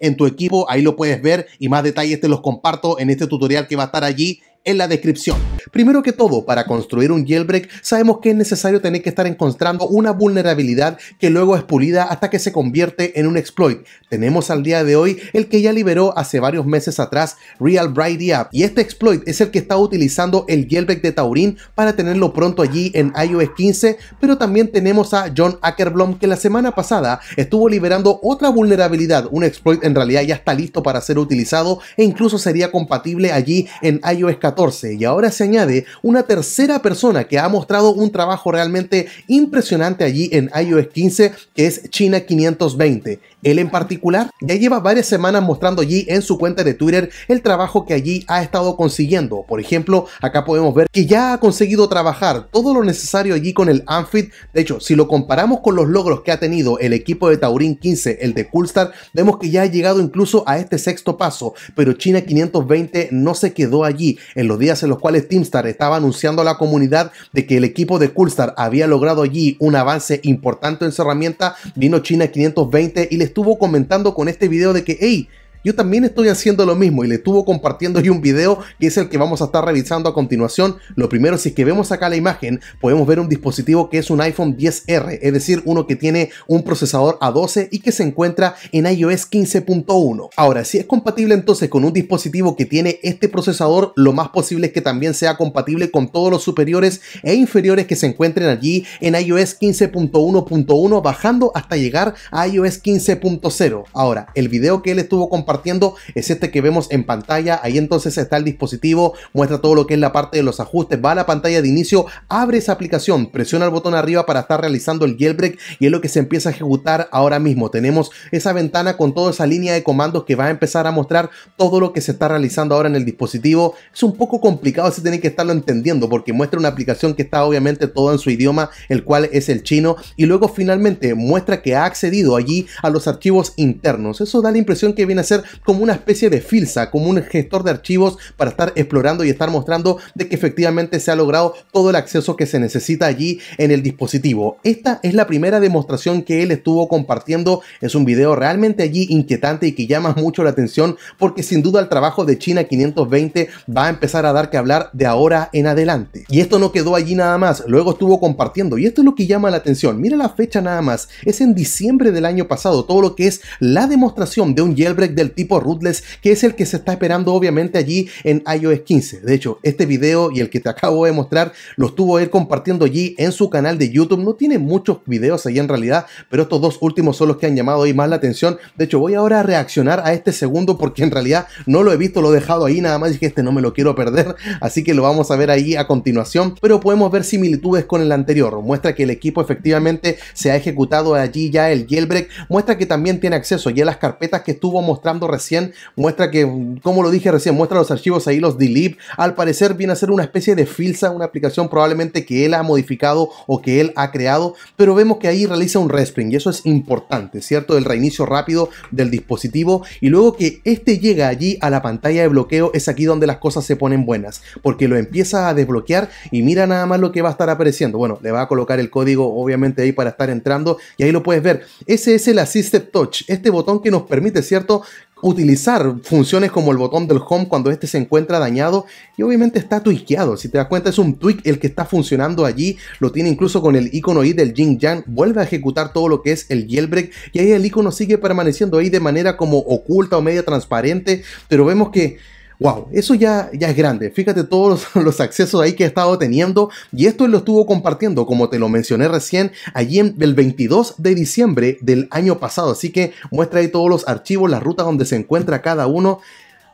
en tu equipo. Ahí lo puedes ver y más detalles te los comparto en este tutorial que va a estar allí en la descripción. Primero que todo, para construir un jailbreak sabemos que es necesario tener que estar encontrando una vulnerabilidad que luego es pulida hasta que se convierte en un exploit. Tenemos al día de hoy el que ya liberó hace varios meses atrás Real App y este exploit es el que está utilizando el jailbreak de Taurin para tenerlo pronto allí en iOS 15, pero también tenemos a John Ackerblom que la semana pasada estuvo liberando otra vulnerabilidad, un exploit en realidad ya está listo para ser utilizado e incluso sería compatible allí en iOS 14 y ahora se añade de una tercera persona que ha mostrado un trabajo realmente impresionante allí en iOS 15, que es China 520. Él en particular ya lleva varias semanas mostrando allí en su cuenta de Twitter el trabajo que allí ha estado consiguiendo. Por ejemplo, acá podemos ver que ya ha conseguido trabajar todo lo necesario allí con el Anfit De hecho, si lo comparamos con los logros que ha tenido el equipo de Taurín 15, el de Coolstar, vemos que ya ha llegado incluso a este sexto paso. Pero China 520 no se quedó allí en los días en los cuales Tim estaba anunciando a la comunidad de que el equipo de Coolstar había logrado allí un avance importante en su herramienta, vino China 520 y le estuvo comentando con este video de que, hey, yo también estoy haciendo lo mismo y le estuvo compartiendo ahí un video que es el que vamos a estar revisando a continuación. Lo primero, si es que vemos acá la imagen, podemos ver un dispositivo que es un iPhone 10R, es decir, uno que tiene un procesador A12 y que se encuentra en iOS 15.1. Ahora, si es compatible entonces con un dispositivo que tiene este procesador, lo más posible es que también sea compatible con todos los superiores e inferiores que se encuentren allí en iOS 15.1.1 bajando hasta llegar a iOS 15.0. Ahora, el video que él estuvo compartiendo partiendo es este que vemos en pantalla. Ahí entonces está el dispositivo, muestra todo lo que es la parte de los ajustes, va a la pantalla de inicio, abre esa aplicación, presiona el botón arriba para estar realizando el jailbreak y es lo que se empieza a ejecutar ahora mismo. Tenemos esa ventana con toda esa línea de comandos que va a empezar a mostrar todo lo que se está realizando ahora en el dispositivo. Es un poco complicado si tienen que estarlo entendiendo porque muestra una aplicación que está obviamente todo en su idioma, el cual es el chino, y luego finalmente muestra que ha accedido allí a los archivos internos. Eso da la impresión que viene a ser como una especie de filsa, como un gestor de archivos para estar explorando y estar mostrando de que efectivamente se ha logrado todo el acceso que se necesita allí en el dispositivo. Esta es la primera demostración que él estuvo compartiendo, es un video realmente allí inquietante y que llama mucho la atención porque sin duda el trabajo de China 520 va a empezar a dar que hablar de ahora en adelante. Y esto no quedó allí nada más, luego estuvo compartiendo y esto es lo que llama la atención. Mira la fecha nada más, es en diciembre del año pasado, todo lo que es la demostración de un jailbreak del tipo rootless, que es el que se está esperando obviamente allí en iOS 15. De hecho, este video y el que te acabo de mostrar lo estuvo él compartiendo allí en su canal de YouTube. No tiene muchos videos allí en realidad, pero estos dos últimos son los que han llamado hoy más la atención. De hecho, voy ahora a reaccionar a este segundo porque en realidad no lo he visto, lo he dejado ahí nada más y que este no me lo quiero perder, así que lo vamos a ver ahí a continuación, pero podemos ver similitudes con el anterior. Muestra que el equipo efectivamente se ha ejecutado allí ya el jailbreak, muestra que también tiene acceso ya a las carpetas que estuvo mostrando recién, muestra que, como lo dije recién, muestra los archivos ahí, los delete. Al parecer viene a ser una especie de filsa, una aplicación probablemente que él ha modificado o que él ha creado, pero vemos que ahí realiza un respring y eso es importante, ¿cierto? El reinicio rápido del dispositivo y luego que este llega allí a la pantalla de bloqueo es aquí donde las cosas se ponen buenas, porque lo empieza a desbloquear y mira nada más lo que va a estar apareciendo. Bueno, le va a colocar el código obviamente ahí para estar entrando y ahí lo puedes ver. Ese es el Assisted Touch, este botón que nos permite, ¿cierto? utilizar funciones como el botón del home cuando este se encuentra dañado y obviamente está tweakeado. Si te das cuenta es un tweak el que está funcionando allí, lo tiene incluso con el icono y del Jing Yang, vuelve a ejecutar todo lo que es el jailbreak y ahí el icono sigue permaneciendo ahí de manera como oculta o media transparente, pero vemos que Wow, eso ya, ya es grande. Fíjate todos los, accesos ahí que he estado teniendo y esto lo estuvo compartiendo, como te lo mencioné recién, allí en el 22 de diciembre del año pasado. Así que muestra ahí todos los archivos, las rutas donde se encuentra cada uno.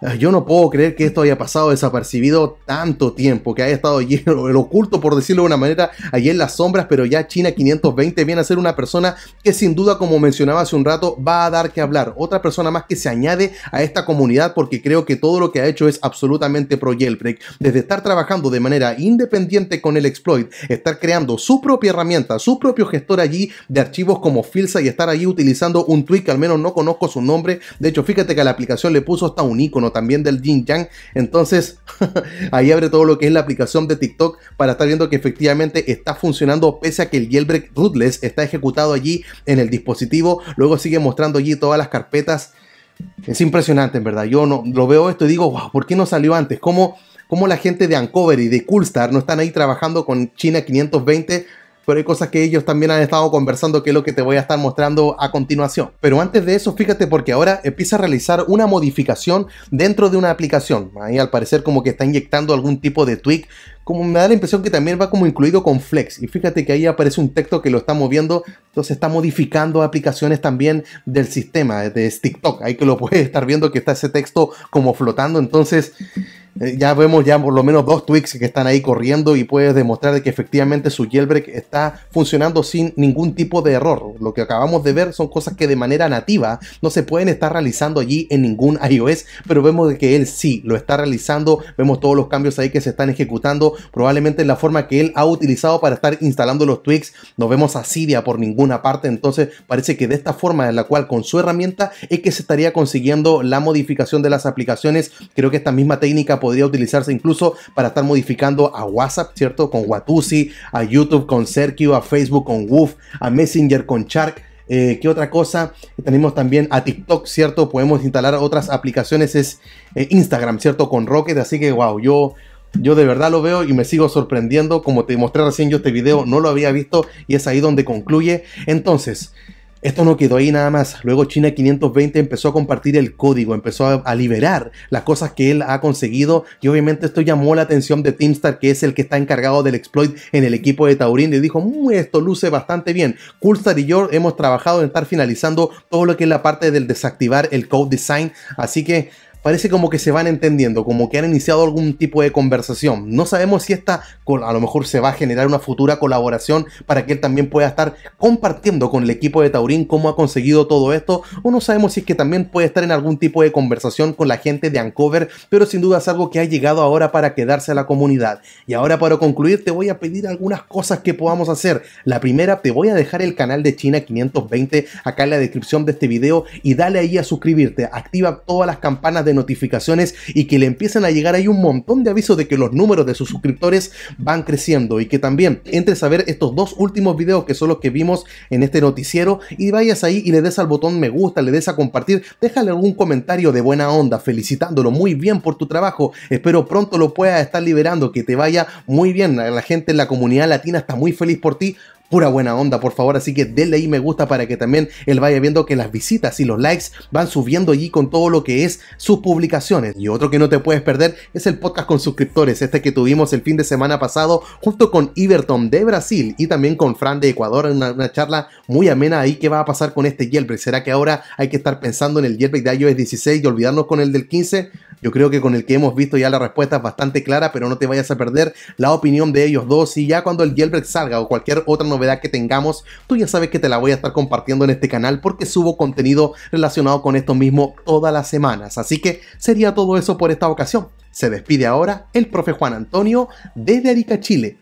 Ah, yo no puedo creer que esto haya pasado desapercibido tanto tiempo, que haya estado allí, el oculto por decirlo de una manera, allí en las sombras, pero ya China 520 viene a ser una persona que sin duda, como mencionaba hace un rato, va a dar que hablar. Otra persona más que se añade a esta comunidad porque creo que todo lo que ha hecho es absolutamente pro jailbreak. Desde estar trabajando de manera independiente con el exploit, estar creando su propia herramienta, su propio gestor allí de archivos como Filsa y estar allí utilizando un tweak, al menos no conozco su nombre. De hecho, fíjate que a la aplicación le puso hasta un icono también del Jin Yang. Entonces, ahí abre todo lo que es la aplicación de TikTok para estar viendo que efectivamente está funcionando, pese a que el jailbreak rootless está ejecutado allí en el dispositivo. Luego sigue mostrando allí todas las carpetas. Es impresionante, en verdad. Yo no lo veo esto y digo, wow, ¿por qué no salió antes? ¿Cómo, cómo la gente de Ancover y de Coolstar no están ahí trabajando con China 520? pero hay cosas que ellos también han estado conversando, que es lo que te voy a estar mostrando a continuación. Pero antes de eso, fíjate porque ahora empieza a realizar una modificación dentro de una aplicación. Ahí al parecer como que está inyectando algún tipo de tweak como me da la impresión que también va como incluido con Flex. Y fíjate que ahí aparece un texto que lo está moviendo, entonces está modificando aplicaciones también del sistema de TikTok. Ahí que lo puedes estar viendo que está ese texto como flotando. Entonces, eh, ya vemos ya por lo menos dos tweaks que están ahí corriendo y puedes demostrar que efectivamente su jailbreak está funcionando sin ningún tipo de error. Lo que acabamos de ver son cosas que de manera nativa no se pueden estar realizando allí en ningún iOS, pero vemos que él sí lo está realizando, vemos todos los cambios ahí que se están ejecutando, probablemente la forma que él ha utilizado para estar instalando los tweaks, no vemos a por ninguna parte, entonces parece que de esta forma en la cual con su herramienta es que se estaría consiguiendo la modificación de las aplicaciones, creo que esta misma técnica podría utilizarse incluso para estar modificando a WhatsApp, ¿cierto? Con Watusi, a YouTube con Serkio, a Facebook con Woof, a Messenger con Shark. Eh, ¿Qué otra cosa? Tenemos también a TikTok, ¿cierto? Podemos instalar otras aplicaciones, es eh, Instagram, ¿cierto? Con Rocket, así que wow, yo, yo de verdad lo veo y me sigo sorprendiendo. Como te mostré recién yo este video, no lo había visto y es ahí donde concluye. Entonces, esto no quedó ahí nada más. Luego China 520 empezó a compartir el código, empezó a, liberar las cosas que él ha conseguido y obviamente esto llamó la atención de Teamstar, que es el que está encargado del exploit en el equipo de Taurín y dijo, "Muy, mm, esto luce bastante bien. Coolstar y yo hemos trabajado en estar finalizando todo lo que es la parte del desactivar el code design, así que parece como que se van entendiendo, como que han iniciado algún tipo de conversación. No sabemos si esta, a lo mejor se va a generar una futura colaboración para que él también pueda estar compartiendo con el equipo de Taurín cómo ha conseguido todo esto, o no sabemos si es que también puede estar en algún tipo de conversación con la gente de Ancover, pero sin duda es algo que ha llegado ahora para quedarse a la comunidad. Y ahora para concluir te voy a pedir algunas cosas que podamos hacer. La primera, te voy a dejar el canal de China 520 acá en la descripción de este video y dale ahí a suscribirte, activa todas las campanas de notificaciones y que le empiecen a llegar Hay un montón de avisos de que los números de sus suscriptores van creciendo y que también entres a ver estos dos últimos videos que son los que vimos en este noticiero y vayas ahí y le des al botón me gusta, le des a compartir, déjale algún comentario de buena onda felicitándolo muy bien por tu trabajo, espero pronto lo puedas estar liberando, que te vaya muy bien, la gente en la comunidad latina está muy feliz por ti, pura buena onda, por favor. Así que denle ahí me gusta para que también él vaya viendo que las visitas y los likes van subiendo allí con todo lo que es sus publicaciones. Y otro que no te puedes perder es el podcast con suscriptores, este que tuvimos el fin de semana pasado junto con Iberton de Brasil y también con Fran de Ecuador en una, charla muy amena ahí que va a pasar con este jailbreak. ¿Será que ahora hay que estar pensando en el jailbreak de iOS 16 y olvidarnos con el del 15? Yo creo que con el que hemos visto ya la respuesta es bastante clara, pero no te vayas a perder la opinión de ellos dos. Y ya cuando el jailbreak salga o cualquier otra novedad que tengamos, tú ya sabes que te la voy a estar compartiendo en este canal porque subo contenido relacionado con esto mismo todas las semanas. Así que sería todo eso por esta ocasión. Se despide ahora el profe Juan Antonio desde Arica, Chile.